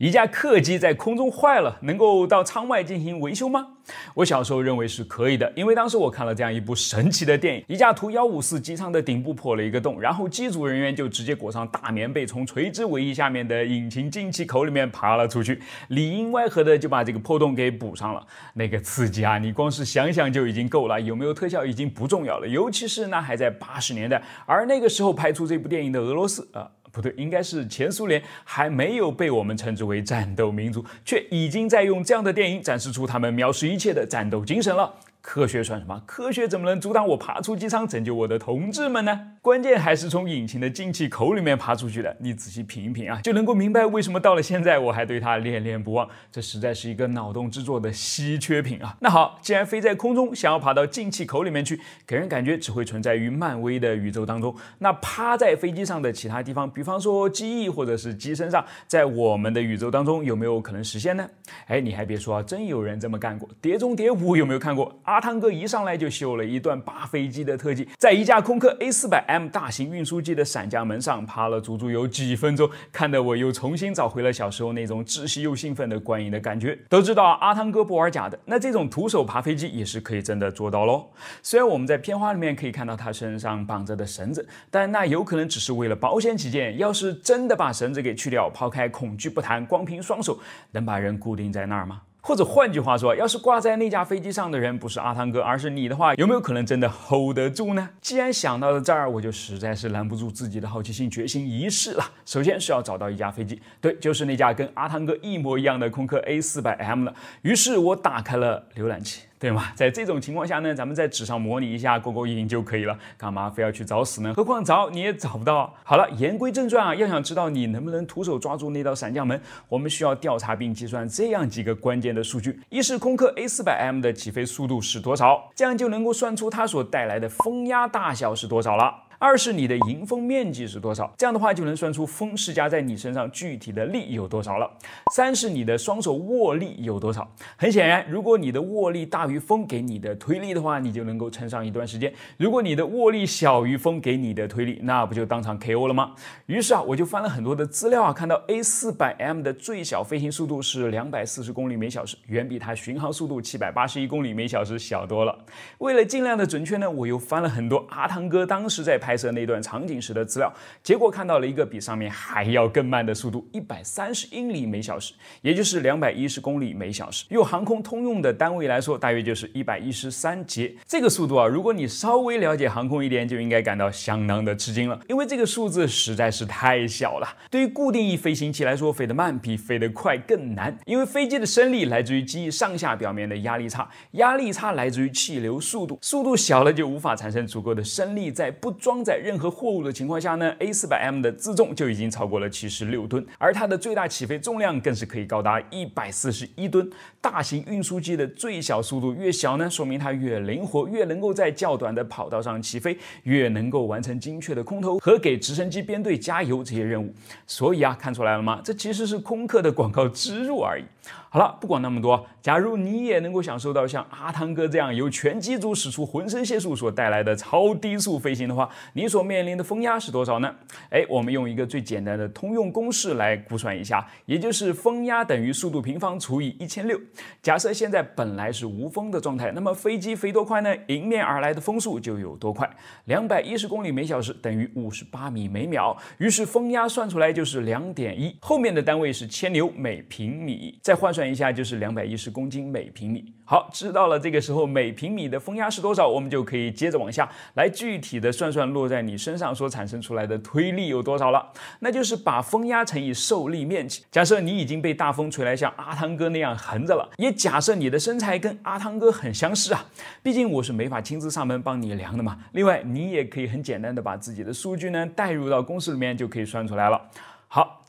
一架客机在空中坏了，能够到舱外进行维修吗？我小时候认为是可以的，因为当时我看了这样一部神奇的电影：一架图幺五四机舱的顶部破了一个洞，然后机组人员就直接裹上大棉被，从垂直尾翼下面的引擎进气口里面爬了出去，里应外合的就把这个破洞给补上了。那个刺激啊！你光是想想就已经够了，有没有特效已经不重要了。尤其是那还在八十年代，而那个时候拍出这部电影的俄罗斯啊。不对，应该是前苏联还没有被我们称之为战斗民族，却已经在用这样的电影展示出他们藐视一切的战斗精神了。科学算什么？科学怎么能阻挡我爬出机舱拯救我的同志们呢？关键还是从引擎的进气口里面爬出去的。你仔细品一品啊，就能够明白为什么到了现在我还对它恋恋不忘。这实在是一个脑洞之作的稀缺品啊！那好，既然飞在空中，想要爬到进气口里面去，给人感觉只会存在于漫威的宇宙当中。那趴在飞机上的其他地方，比方说机翼或者是机身上，在我们的宇宙当中有没有可能实现呢？哎，你还别说，啊，真有人这么干过。《碟中谍五》有没有看过？阿汤哥一上来就秀了一段扒飞机的特技，在一架空客 A 四百 M 大型运输机的伞架门上趴了足足有几分钟，看得我又重新找回了小时候那种窒息又兴奋的观影的感觉。都知道阿汤哥不玩假的，那这种徒手爬飞机也是可以真的做到喽。虽然我们在片花里面可以看到他身上绑着的绳子，但那有可能只是为了保险起见。要是真的把绳子给去掉，抛开恐惧不谈，光凭双手能把人固定在那儿吗？或者换句话说，要是挂在那架飞机上的人不是阿汤哥，而是你的话，有没有可能真的 hold 得住呢？既然想到了这儿，我就实在是拦不住自己的好奇心，决心一试了。首先是要找到一架飞机，对，就是那架跟阿汤哥一模一样的空客 A400M 了。于是我打开了浏览器。对吗？在这种情况下呢，咱们在纸上模拟一下勾勾引引就可以了，干嘛非要去找死呢？何况找你也找不到。好了，言归正传啊，要想知道你能不能徒手抓住那道闪降门，我们需要调查并计算这样几个关键的数据：一是空客 A 四百 M 的起飞速度是多少，这样就能够算出它所带来的风压大小是多少了。二是你的迎风面积是多少，这样的话就能算出风施加在你身上具体的力有多少了。三是你的双手握力有多少。很显然，如果你的握力大于风给你的推力的话，你就能够撑上一段时间；如果你的握力小于风给你的推力，那不就当场 KO 了吗？于是啊，我就翻了很多的资料啊，看到 A 四百 M 的最小飞行速度是两百四十公里每小时，远比它巡航速度七百八十一公里每小时小多了。为了尽量的准确呢，我又翻了很多。阿汤哥当时在拍。拍摄那段场景时的资料，结果看到了一个比上面还要更慢的速度，一百三十英里每小时，也就是两百一十公里每小时。用航空通用的单位来说，大约就是一百一十三节。这个速度啊，如果你稍微了解航空一点，就应该感到相当的吃惊了，因为这个数字实在是太小了。对于固定翼飞行器来说，飞得慢比飞得快更难，因为飞机的升力来自于机翼上下表面的压力差，压力差来自于气流速度，速度小了就无法产生足够的升力，在不装。在任何货物的情况下呢，A400M 的自重就已经超过了七十六吨，而它的最大起飞重量更是可以高达一百四十一吨。大型运输机的最小速度越小呢，说明它越灵活，越能够在较短的跑道上起飞，越能够完成精确的空投和给直升机编队加油这些任务。所以啊，看出来了吗？这其实是空客的广告植入而已。好了，不管那么多，假如你也能够享受到像阿汤哥这样由全机组使出浑身解数所带来的超低速飞行的话。你所面临的风压是多少呢？哎，我们用一个最简单的通用公式来估算一下，也就是风压等于速度平方除以一千六。假设现在本来是无风的状态，那么飞机飞多快呢？迎面而来的风速就有多快。两百一十公里每小时等于五十八米每秒，于是风压算出来就是两点一，后面的单位是千牛每平米，再换算一下就是两百一十公斤每平米。好，知道了这个时候每平米的风压是多少，我们就可以接着往下来具体的算算。落在你身上所产生出来的推力有多少了？那就是把风压乘以受力面积。假设你已经被大风吹来像阿汤哥那样横着了，也假设你的身材跟阿汤哥很相似啊，毕竟我是没法亲自上门帮你量的嘛。另外，你也可以很简单的把自己的数据呢带入到公式里面，就可以算出来了。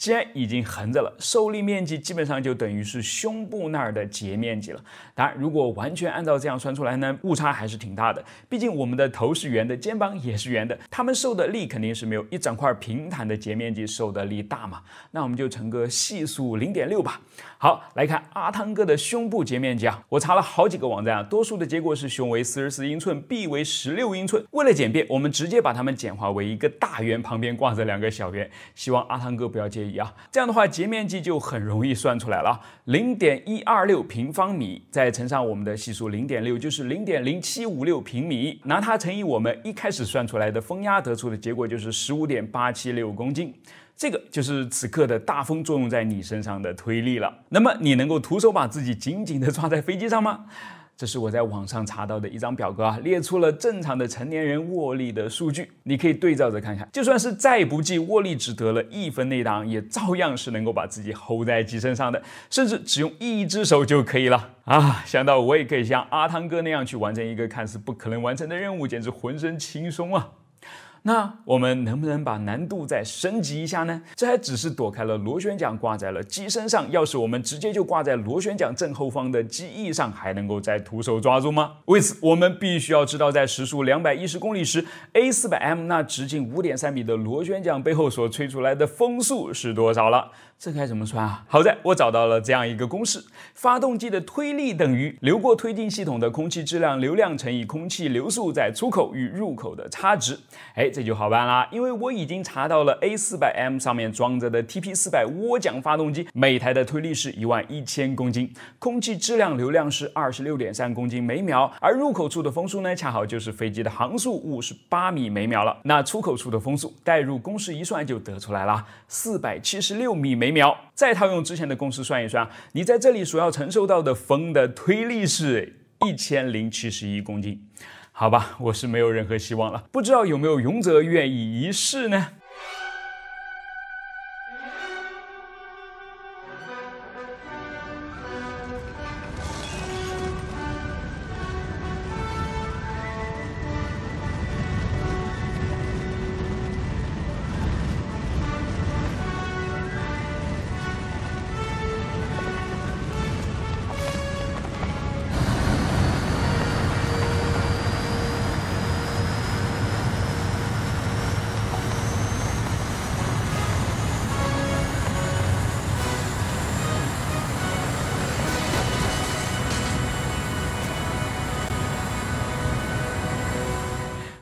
既然已经横着了，受力面积基本上就等于是胸部那儿的截面积了。当然，如果完全按照这样算出来呢，误差还是挺大的。毕竟我们的头是圆的，肩膀也是圆的，他们受的力肯定是没有一整块平坦的截面积受的力大嘛。那我们就乘个系数零点六吧。好，来看阿汤哥的胸部截面积啊，我查了好几个网站啊，多数的结果是胸围四十四英寸，臂围十六英寸。为了简便，我们直接把它们简化为一个大圆旁边挂着两个小圆，希望阿汤哥不要介意。啊，这样的话，截面积就很容易算出来了，零点一二六平方米，再乘上我们的系数零点六，就是零点零七五六平米，拿它乘以我们一开始算出来的风压得出的结果就是十五点八七六公斤，这个就是此刻的大风作用在你身上的推力了。那么，你能够徒手把自己紧紧的抓在飞机上吗？这是我在网上查到的一张表格啊，列出了正常的成年人握力的数据，你可以对照着看看。就算是再不济，握力只得了一分内档，也照样是能够把自己 hold 在机身上的，甚至只用一只手就可以了啊！想到我也可以像阿汤哥那样去完成一个看似不可能完成的任务，简直浑身轻松啊！那我们能不能把难度再升级一下呢？这还只是躲开了螺旋桨挂在了机身上，要是我们直接就挂在螺旋桨正后方的机翼上，还能够再徒手抓住吗？为此，我们必须要知道在时速两百一十公里时，A400M 那直径五点三米的螺旋桨背后所吹出来的风速是多少了。这该怎么算啊？好在，我找到了这样一个公式：发动机的推力等于流过推进系统的空气质量流量乘以空气流速在出口与入口的差值。哎。这就好办啦，因为我已经查到了 A400M 上面装着的 TP400 涡桨发动机，每台的推力是一万一千公斤，空气质量流量是二十六点三公斤每秒，而入口处的风速呢，恰好就是飞机的航速五十八米每秒了。那出口处的风速，代入公式一算就得出来了，四百七十六米每秒。再套用之前的公式算一算，你在这里所要承受到的风的推力是一千零七十一公斤。好吧，我是没有任何希望了。不知道有没有勇者愿意一试呢？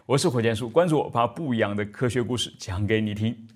我是火箭叔，关注我，把不一样的科学故事讲给你听。